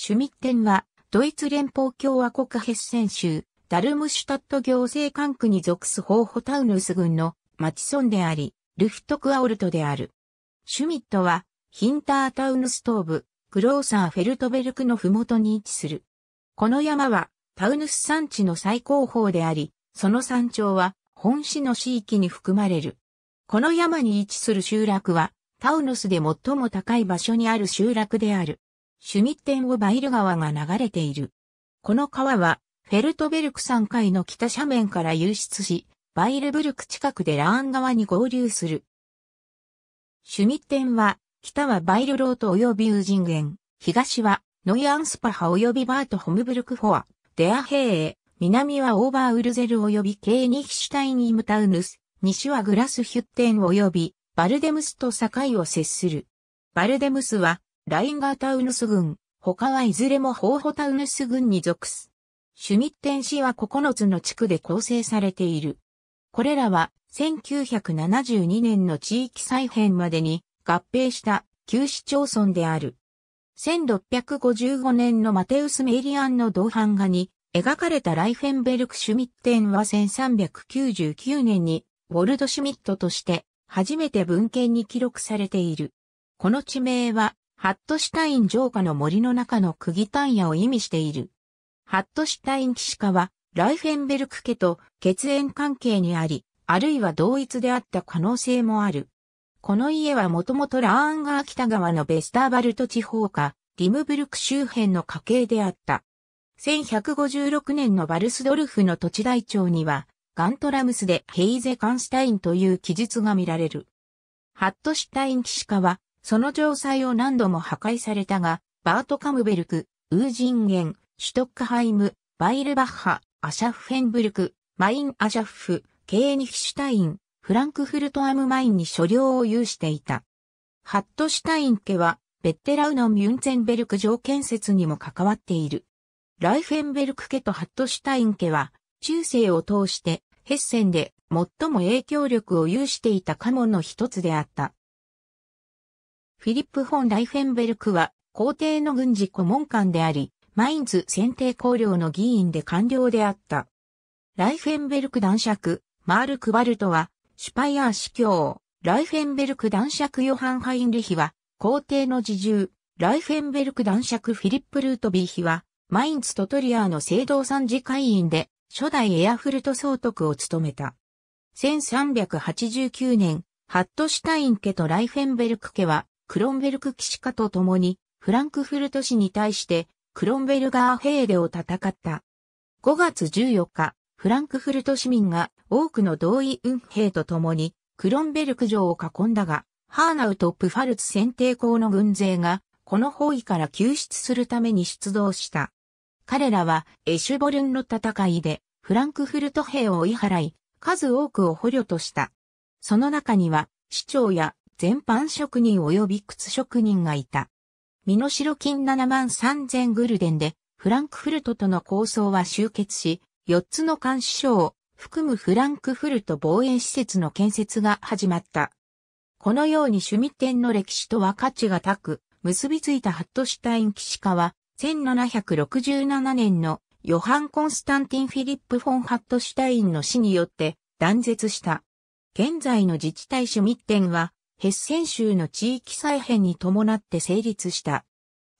シュミッテンは、ドイツ連邦共和国ヘッセン州、ダルムシュタット行政管区に属すホーホタウヌス郡の町村であり、ルフトクアオルトである。シュミットは、ヒンタータウヌス東部、クローサーフェルトベルクのふもとに位置する。この山は、タウヌス山地の最高峰であり、その山頂は、本市の地域に含まれる。この山に位置する集落は、タウヌスで最も高い場所にある集落である。シュミッテンをバイル川が流れている。この川は、フェルトベルク山階の北斜面から流出し、バイルブルク近くでラーン川に合流する。シュミッテンは、北はバイルロート及びウージンゲン、東はノイアンスパハ及びバートホムブルクフォア、デアヘーエ、南はオーバーウルゼル及びケーニヒシュタインイムタウヌス、西はグラスヒュッテン及びバルデムスと境を接する。バルデムスはラインガータウヌス郡、他はいずれもホーホタウヌス郡に属す。シュミッテン市は9つの地区で構成されている。これらは1972年の地域再編までに合併した旧市町村である。1655年のマテウス・メイリアンの同版画に描かれたライフェンベルク・シュミッテンは1399年にウォルド・シュミットとして初めて文献に記録されている。この地名はハットシュタイン城下の森の中の釘単野を意味している。ハットシュタイン騎士家は、ライフェンベルク家と血縁関係にあり、あるいは同一であった可能性もある。この家はもともとラーン川北側のベスターバルト地方か、リムブルク周辺の家系であった。1156年のバルスドルフの土地台帳には、ガントラムスでヘイゼ・カンスタインという記述が見られる。ハットシュタイン騎士家は、その城塞を何度も破壊されたが、バート・カムベルク、ウージンゲン、シュトックハイム、バイルバッハ、アシャッフェンブルク、マイン・アシャッフ、ケーニヒシュタイン、フランクフルト・アム・マインに所領を有していた。ハットシュタイン家は、ベッテラウのミュンツェンベルク城建設にも関わっている。ライフェンベルク家とハットシュタイン家は、中世を通して、ヘッセンで最も影響力を有していた家紋の一つであった。フィリップ・フォン・ライフェンベルクは、皇帝の軍事顧問官であり、マインズ選定公領の議員で官僚であった。ライフェンベルク男爵、マール・クバルトは、シュパイアー司教、ライフェンベルク男爵ヨハン・ハインリヒは、皇帝の侍従、ライフェンベルク男爵フィリップ・ルートビーヒは、マインツ・トトリアーの聖堂参事会員で、初代エアフルト総督を務めた。1389年、ハットシュタイン家とライフェンベルク家は、クロンベルク騎士家と共に、フランクフルト市に対して、クロンベルガーヘーデを戦った。5月14日、フランクフルト市民が多くの同意運兵と共に、クロンベルク城を囲んだが、ハーナウとプファルツ選定校の軍勢が、この包囲から救出するために出動した。彼らは、エシュボルンの戦いで、フランクフルト兵を追い払い、数多くを捕虜とした。その中には、市長や全般職人及び靴職人がいた。身の代金7万3000グルデンで、フランクフルトとの構想は終結し、4つの監視所を含むフランクフルト防衛施設の建設が始まった。このようにシュミッテンの歴史とは価値が高く、結びついたハットシュタイン騎士化は、1767年のヨハン・コンスタンティン・フィリップ・フォン・ハットシュタインの死によって断絶した。現在の自治体シュミッテンは、ヘッセン州の地域再編に伴って成立した。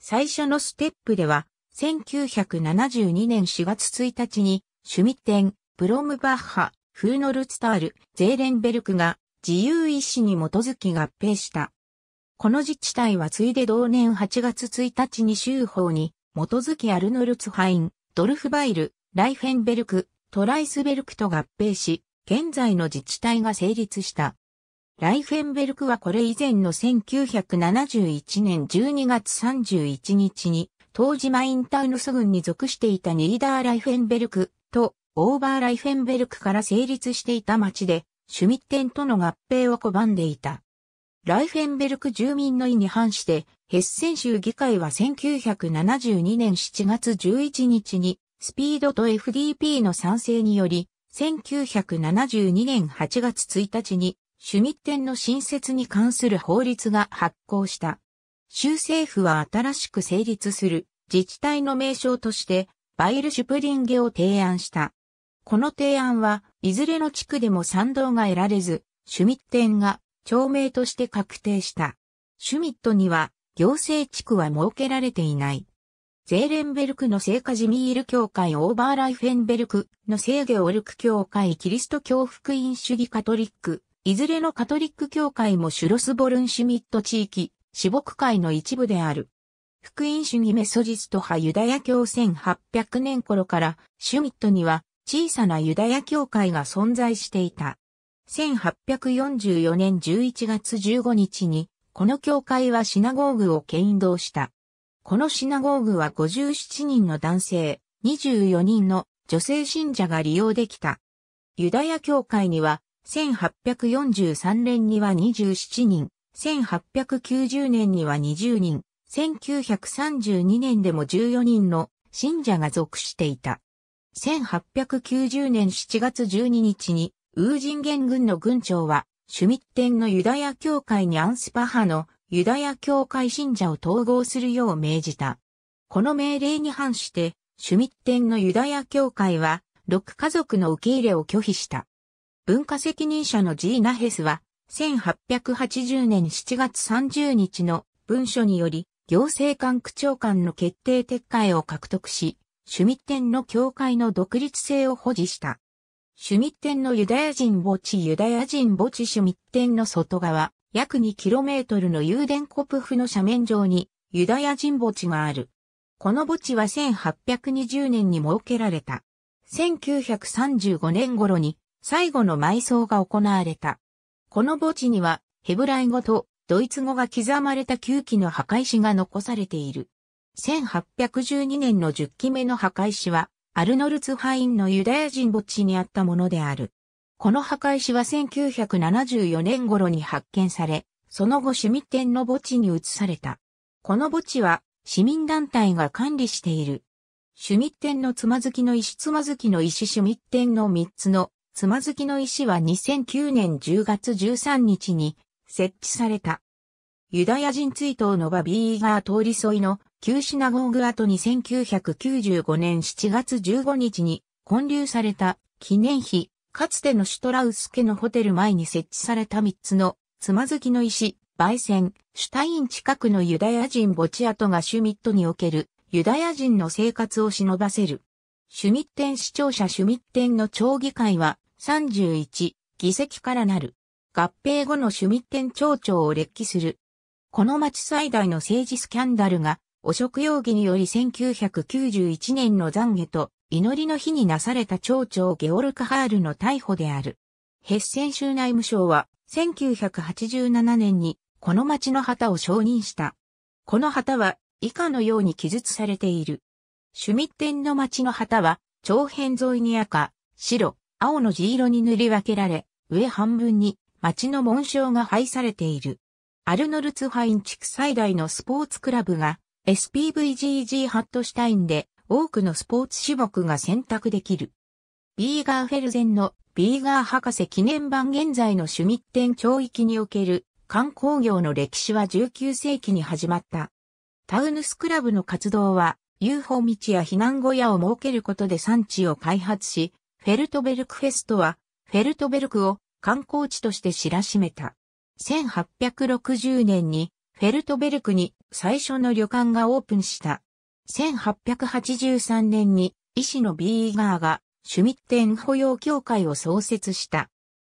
最初のステップでは、1972年4月1日に、シュミッテン、ブロムバッハ、フーノルツタール、ゼーレンベルクが自由意志に基づき合併した。この自治体はついで同年8月1日に州法に基づきアルノルツハイン、ドルフバイル、ライフェンベルク、トライスベルクと合併し、現在の自治体が成立した。ライフェンベルクはこれ以前の1971年12月31日に、当時マインタウヌス軍に属していたニーダー・ライフェンベルクとオーバー・ライフェンベルクから成立していた町で、シュミッテンとの合併を拒んでいた。ライフェンベルク住民の意に反して、ヘッセン州議会は1972年7月11日に、スピードと FDP の賛成により、1972年8月1日にシュミッテンの新設に関する法律が発行した。州政府は新しく成立する自治体の名称としてバイルシュプリンゲを提案した。この提案はいずれの地区でも賛同が得られず、シュミッテンが町名として確定した。シュミットには行政地区は設けられていない。ゼーレンベルクの聖カジミール教会オーバーライフェンベルクの聖ゲオルク教会キリスト教福音主義カトリックいずれのカトリック教会もシュロスボルンシュミット地域、私牧会の一部である。福音主義メソジスト派ユダヤ教1800年頃からシュミットには小さなユダヤ教会が存在していた。1844年11月15日にこの教会はシナゴーグを牽動した。このシナゴーグは57人の男性、24人の女性信者が利用できた。ユダヤ教会には1843年には27人、1890年には20人、1932年でも14人の信者が属していた。1890年7月12日に、ウージンゲン軍の軍長は、シュミッテンのユダヤ教会にアンスパ派のユダヤ教会信者を統合するよう命じた。この命令に反して、シュミッテンのユダヤ教会は、6家族の受け入れを拒否した。文化責任者のジーナヘスは、1880年7月30日の文書により、行政官区長官の決定撤回を獲得し、シュミッテンの教会の独立性を保持した。シュミッテンのユダヤ人墓地ユダヤ人墓地シュミッテンの外側、約 2km のユーデンコプフの斜面上にユダヤ人墓地がある。この墓地は1820年に設けられた。1935年頃に最後の埋葬が行われた。この墓地には、ヘブライ語とドイツ語が刻まれた旧基の墓石が残されている。1812年の10基目の墓石は、アルノルツハインのユダヤ人墓地にあったものである。この墓石は1974年頃に発見され、その後シュミッテンの墓地に移された。この墓地は市民団体が管理している。シュミッテンのつまずきの石つまずきの石シュミッテンの3つのつまずきの石は2009年10月13日に設置された。ユダヤ人追悼のバビーガー通り沿いの旧シナゴーグ跡に1995年7月15日に建立された記念碑、かつてのシュトラウス家のホテル前に設置された3つのつまずきの石、焙煎、シュタイン近くのユダヤ人墓地跡がシュミットにおけるユダヤ人の生活を忍ばせる。シュミッテン視聴者シュミッテンの町議会は31、議席からなる。合併後のシュミッテン町長を列記する。この町最大の政治スキャンダルが、汚職容疑により1991年の懺悔と祈りの日になされた町長ゲオルカハールの逮捕である。ヘッセン州内務省は1987年にこの町の旗を承認した。この旗は以下のように記述されている。シュミッテンの町の旗は長辺沿いに赤、白、青の地色に塗り分けられ、上半分に町の紋章が配されている。アルノルツハイン地区最大のスポーツクラブが SPVGG ハットシュタインで多くのスポーツ種目が選択できる。ビーガーフェルゼンのビーガー博士記念版現在のシュミッテン町域における観光業の歴史は19世紀に始まった。タウヌスクラブの活動は遊歩道や避難小屋を設けることで産地を開発し、フェルトベルクフェストは、フェルトベルクを観光地として知らしめた。1860年にフェルトベルクに最初の旅館がオープンした。1883年に医師のビーガーがシュミッテン保養協会を創設した。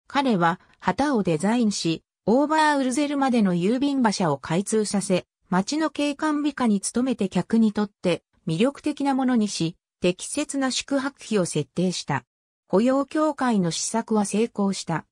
彼は旗をデザインし、オーバーウルゼルまでの郵便馬車を開通させ、街の景観美化に努めて客にとって魅力的なものにし、適切な宿泊費を設定した。保養協会の施策は成功した。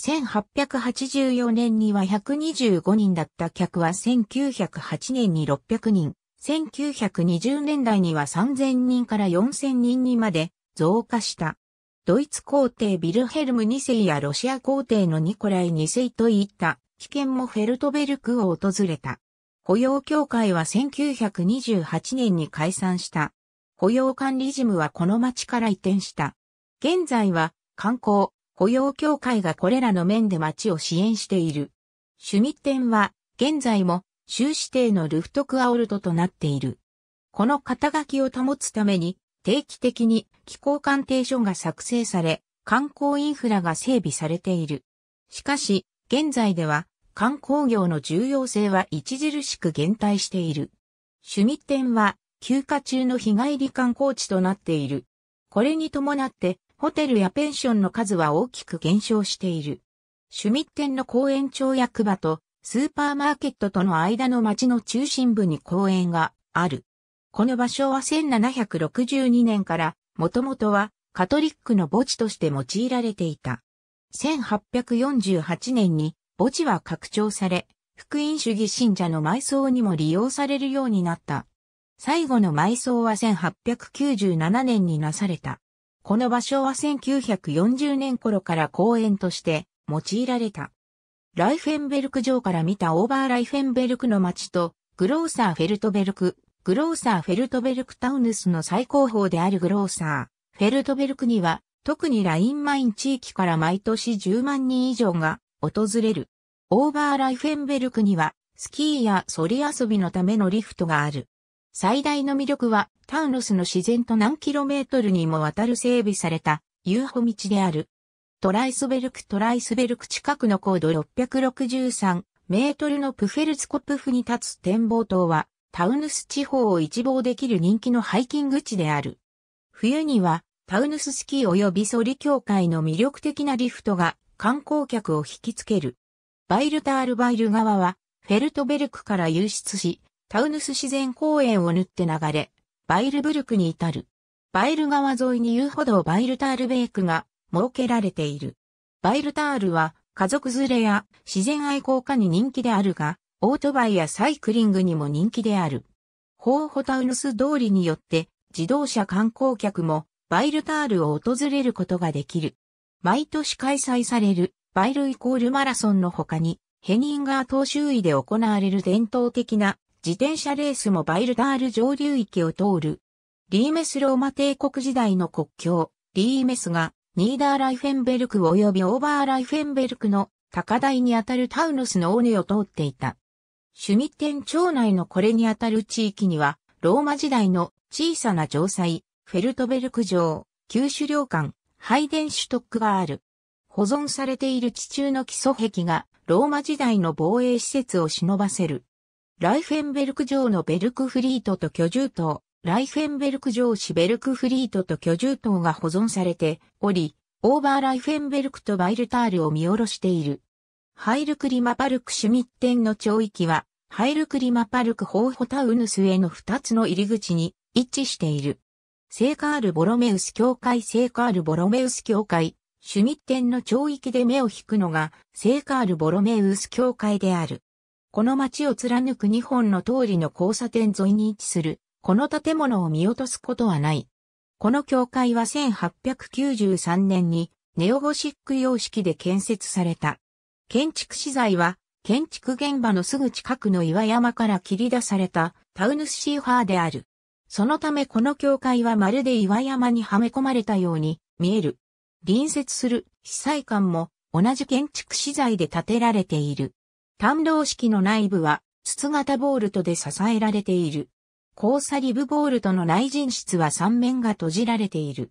1884年には125人だった客は1908年に600人、1920年代には3000人から4000人にまで増加した。ドイツ皇帝ビルヘルム2世やロシア皇帝のニコライ2世といった危険もフェルトベルクを訪れた。保養協会は1928年に解散した。保養管理事務はこの町から移転した。現在は観光、雇用協会がこれらの面で町を支援している。趣味店は現在も州指定のルフトクアオルトとなっている。この肩書きを保つために定期的に気候鑑定書が作成され、観光インフラが整備されている。しかし、現在では観光業の重要性は著しく減退している。趣味店は休暇中の日帰り観光地となっている。これに伴ってホテルやペンションの数は大きく減少している。シュミッテンの公園町役場とスーパーマーケットとの間の街の中心部に公園がある。この場所は1762年からもともとはカトリックの墓地として用いられていた。1848年に墓地は拡張され、福音主義信者の埋葬にも利用されるようになった。最後の埋葬は1897年になされた。この場所は1940年頃から公園として用いられた。ライフェンベルク城から見たオーバーライフェンベルクの街と、グローサーフェルトベルク、グローサーフェルトベルクタウヌスの最高峰であるグローサー、フェルトベルクには、特にラインマイン地域から毎年10万人以上が訪れる。オーバーライフェンベルクには、スキーやソリ遊びのためのリフトがある。最大の魅力は、タウロスの自然と何キロメートルにもわたる整備された遊歩道である。トライスベルクトライスベルク近くの高度663メートルのプフェルツコプフに立つ展望塔は、タウヌス地方を一望できる人気のハイキング地である。冬には、タウヌススキー及びソリ協会の魅力的なリフトが観光客を引きつける。バイルタールバイル川は、フェルトベルクから流出し、タウヌス自然公園を縫って流れ、バイルブルクに至る。バイル川沿いに遊歩道バイルタールベイクが設けられている。バイルタールは家族連れや自然愛好家に人気であるが、オートバイやサイクリングにも人気である。ホーホタウヌス通りによって自動車観光客もバイルタールを訪れることができる。毎年開催されるバイルイコールマラソンの他にヘニンガー島周囲で行われる伝統的な自転車レースもバイルダール上流域を通る。リーメスローマ帝国時代の国境、リーメスがニーダーライフェンベルク及びオーバーライフェンベルクの高台にあたるタウヌスの尾根を通っていた。シュミッテン町内のこれにあたる地域には、ローマ時代の小さな城塞、フェルトベルク城、旧首領館、ハイデンシュトックがある。保存されている地中の基礎壁が、ローマ時代の防衛施設を忍ばせる。ライフェンベルク城のベルクフリートと居住島、ライフェンベルク城市ベルクフリートと居住島が保存されており、オーバーライフェンベルクとバイルタールを見下ろしている。ハイルクリマパルクシュミッテンの町域は、ハイルクリマパルクホーホタウヌスへの2つの入り口に一致している。セーカール・ボロメウス教会セーカール・ボロメウス教会、シュミッテンの町域で目を引くのが、セーカール・ボロメウス教会である。この町を貫く2本の通りの交差点沿いに位置する、この建物を見落とすことはない。この教会は1893年にネオゴシック様式で建設された。建築資材は建築現場のすぐ近くの岩山から切り出されたタウヌスシーファーである。そのためこの教会はまるで岩山にはめ込まれたように見える。隣接する被災館も同じ建築資材で建てられている。単動式の内部は筒型ボールトで支えられている。交差リブボールトの内陣室は3面が閉じられている。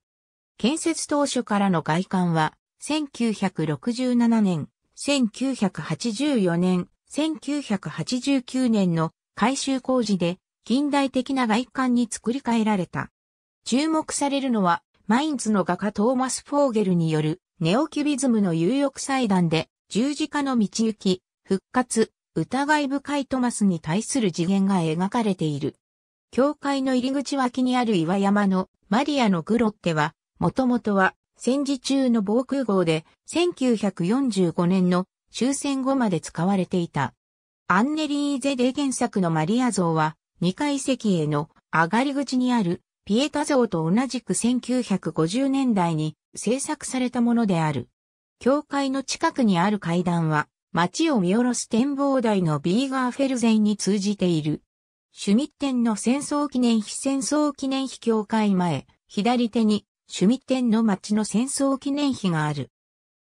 建設当初からの外観は、1967年、1984年、1989年の改修工事で近代的な外観に作り変えられた。注目されるのは、マインズの画家トーマス・フォーゲルによるネオキュビズムの有力祭壇で十字架の道行き、復活、疑い深いトマスに対する次元が描かれている。教会の入り口脇にある岩山のマリアのグロッテは、もともとは戦時中の防空壕で1945年の終戦後まで使われていた。アンネリーゼで原作のマリア像は2階席への上がり口にあるピエタ像と同じく1950年代に制作されたものである。教会の近くにある階段は街を見下ろす展望台のビーガーフェルゼンに通じている。シュミッテンの戦争記念碑戦争記念碑協会前、左手にシュミッテンの町の戦争記念碑がある。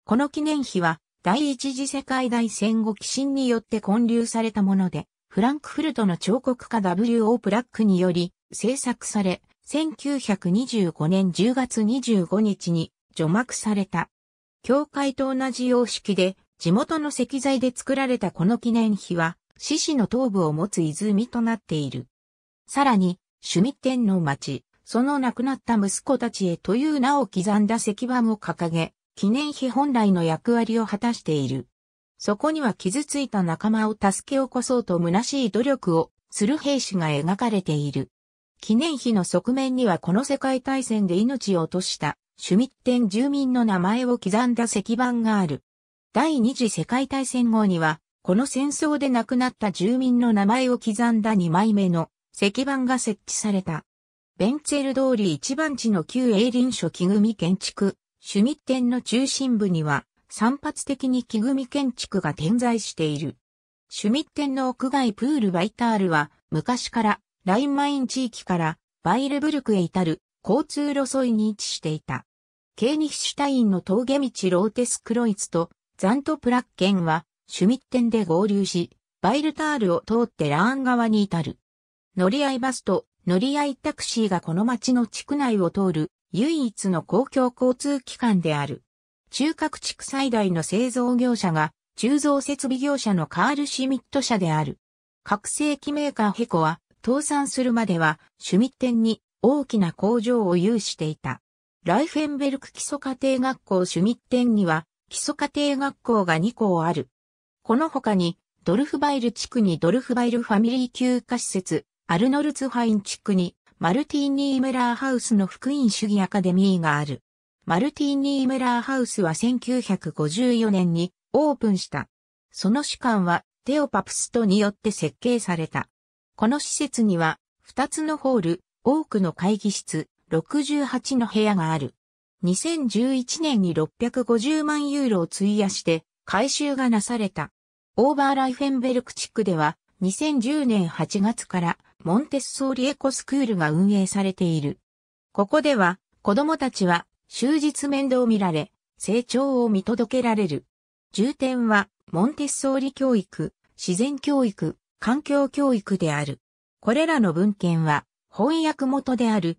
この記念碑は第一次世界大戦後寄進によって建立されたもので、フランクフルトの彫刻家 W.O. ブラックにより制作され、1925年10月25日に除幕された。教会と同じ様式で地元の石材で作られたこの記念碑は、獅子の頭部を持つ泉となっている。さらに、趣味天皇町、その亡くなった息子たちへという名を刻んだ石板を掲げ、記念碑本来の役割を果たしている。そこには傷ついた仲間を助け起こそうと虚しい努力をする兵士が描かれている。記念碑の側面にはこの世界大戦で命を落とした、シュミッテン住民の名前を刻んだ石板がある。第二次世界大戦後には、この戦争で亡くなった住民の名前を刻んだ2枚目の石板が設置された。ベンツェル通り一番地の旧リ林書木組建築、シュミッテンの中心部には、散発的に木組建築が点在している。シュミッテンの屋外プールバイタールは、昔からラインマイン地域からバイルブルクへ至る交通路沿いに位置していた。ケーニヒシュタインの峠道ローテスクロイツとザントプラッケンは、シュミッテンで合流し、バイルタールを通ってラーン側に至る。乗り合いバスと乗り合いタクシーがこの町の地区内を通る唯一の公共交通機関である。中核地区最大の製造業者が鋳造設備業者のカール・シュミット社である。各製機メーカーヘコは倒産するまではシュミッテンに大きな工場を有していた。ライフェンベルク基礎家庭学校シュミッテンには基礎家庭学校が2校ある。この他に、ドルフバイル地区にドルフバイルファミリー休暇施設、アルノルツハイン地区に、マルティーニー・メラーハウスの福音主義アカデミーがある。マルティーニー・メラーハウスは1954年にオープンした。その主管はテオパプストによって設計された。この施設には2つのホール、多くの会議室、68の部屋がある。2011年に650万ユーロを費やして改修がなされた。オーバーライフェンベルク地区では2010年8月からモンテッソーリエコスクールが運営されている。ここでは子供たちは終日面倒を見られ、成長を見届けられる。重点はモンテッソーリ教育、自然教育、環境教育である。これらの文献は翻訳元である